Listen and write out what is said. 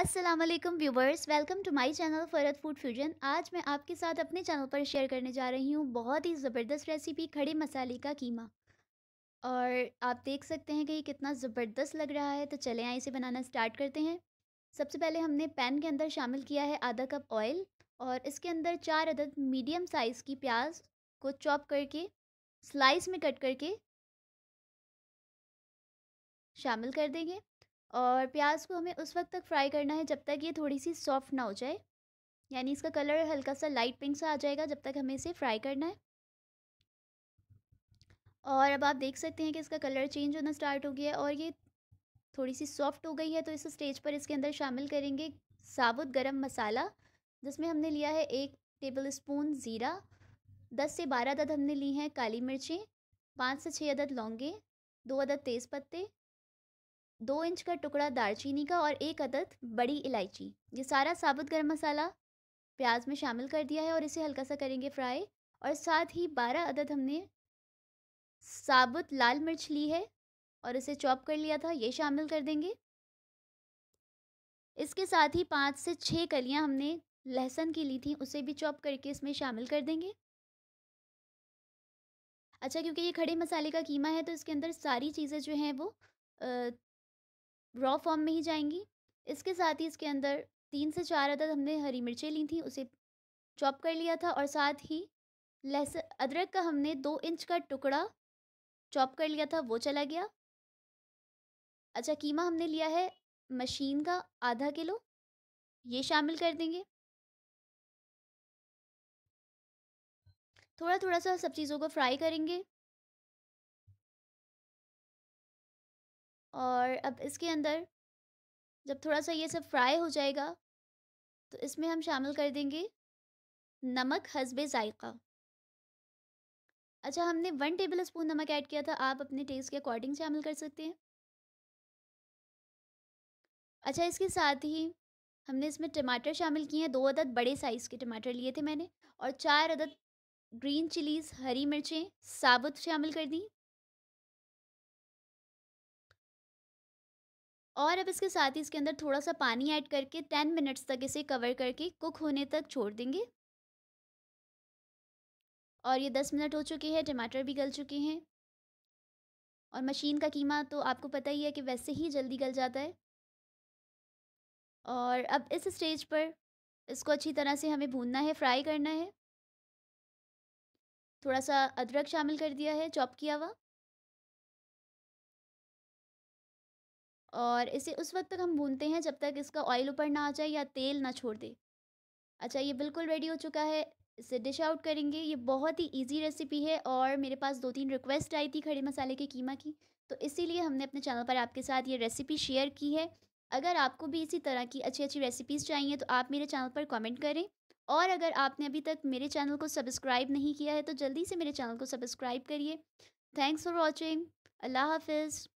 Aslam viewers welcome to my channel Farhat food fusion आज मैं आपके साथ अपने चैनल पर शेयर करने जा रही हूँ बहुत ही ज़बरदस्त रेसिपी खड़े मसाले का कीमा और आप देख सकते हैं कि ये कितना ज़बरदस्त लग रहा है तो चले आए इसे बनाना स्टार्ट करते हैं सबसे पहले हमने पैन के अंदर शामिल किया है आधा कप ऑयल और इसके अंदर चार अदद मीडियम साइज़ की प्याज को चॉप करके स्लाइस में कट करके शामिल कर देंगे और प्याज को हमें उस वक्त तक फ्राई करना है जब तक ये थोड़ी सी सॉफ्ट ना हो जाए यानी इसका कलर हल्का सा लाइट पिंक सा आ जाएगा जब तक हमें इसे फ्राई करना है और अब आप देख सकते हैं कि इसका कलर चेंज होना स्टार्ट हो गया है और ये थोड़ी सी सॉफ्ट हो गई है तो इस स्टेज पर इसके अंदर शामिल करेंगे साबुत गरम मसाला जिसमें हमने लिया है एक टेबल स्पून ज़ीरा दस से बारह अदद हमने ली हैं काली मिर्चें पाँच से छः अदद लौंगे दो अदद तेज़ पत्ते दो इंच का टुकड़ा दालचीनी का और एक अदद बड़ी इलायची ये सारा साबुत गर्म मसाला प्याज में शामिल कर दिया है और इसे हल्का सा करेंगे फ्राई और साथ ही बारह अदद हमने साबुत लाल मिर्च ली है और इसे चॉप कर लिया था ये शामिल कर देंगे इसके साथ ही पाँच से छः कलियाँ हमने लहसुन की ली थी उसे भी चॉप करके इसमें शामिल कर देंगे अच्छा क्योंकि ये खड़े मसाले का कीमा है तो इसके अंदर सारी चीज़ें जो हैं वो रॉ फॉर्म में ही जाएंगी इसके साथ ही इसके अंदर तीन से चार अदद हमने हरी मिर्चें ली थी उसे चॉप कर लिया था और साथ ही लहसुन अदरक का हमने दो इंच का टुकड़ा चॉप कर लिया था वो चला गया अच्छा कीमा हमने लिया है मशीन का आधा किलो ये शामिल कर देंगे थोड़ा थोड़ा सा सब चीज़ों को फ्राई करेंगे और अब इसके अंदर जब थोड़ा सा ये सब फ्राई हो जाएगा तो इसमें हम शामिल कर देंगे नमक हसब ज़ायक़ा अच्छा हमने वन टेबल स्पून नमक ऐड किया था आप अपने टेस्ट के अकॉर्डिंग शामिल कर सकते हैं अच्छा इसके साथ ही हमने इसमें टमाटर शामिल किए हैं दो अदद बड़े साइज़ के टमाटर लिए थे मैंने और चार अदद ग्रीन चिलीज़ हरी मिर्चें साबुत शामिल कर दी और अब इसके साथ ही इसके अंदर थोड़ा सा पानी ऐड करके टेन मिनट्स तक इसे कवर करके कुक होने तक छोड़ देंगे और ये दस मिनट हो चुके हैं टमाटर भी गल चुके हैं और मशीन का कीमा तो आपको पता ही है कि वैसे ही जल्दी गल जाता है और अब इस स्टेज पर इसको अच्छी तरह से हमें भूनना है फ्राई करना है थोड़ा सा अदरक शामिल कर दिया है चॉप किया हुआ और इसे उस वक्त तक हम भूनते हैं जब तक इसका ऑयल ऊपर ना आ जाए या तेल ना छोड़ दे अच्छा ये बिल्कुल रेडी हो चुका है इसे डिश आउट करेंगे ये बहुत ही इजी रेसिपी है और मेरे पास दो तीन रिक्वेस्ट आई थी खड़े मसाले के कीमा की तो इसीलिए हमने अपने चैनल पर आपके साथ ये रेसिपी शेयर की है अगर आपको भी इसी तरह की अच्छी अच्छी रेसिपीज़ चाहिए तो आप मेरे चैनल पर कमेंट करें और अगर आपने अभी तक मेरे चैनल को सब्सक्राइब नहीं किया है तो जल्दी से मेरे चैनल को सब्सक्राइब करिए थैंक्स फॉर वॉचिंग अल्लाह हाफिज़